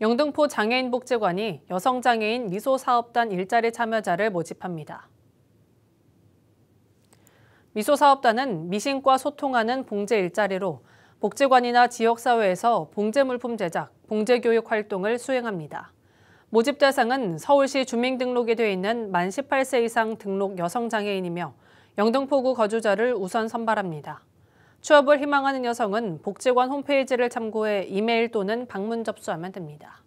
영등포 장애인복지관이 여성장애인 미소사업단 일자리 참여자를 모집합니다. 미소사업단은 미신과 소통하는 봉제 일자리로 복지관이나 지역사회에서 봉제물품 제작, 봉제교육 활동을 수행합니다. 모집 대상은 서울시 주민등록이 되어 있는 만 18세 이상 등록 여성장애인이며 영등포구 거주자를 우선 선발합니다. 취업을 희망하는 여성은 복지관 홈페이지를 참고해 이메일 또는 방문 접수하면 됩니다.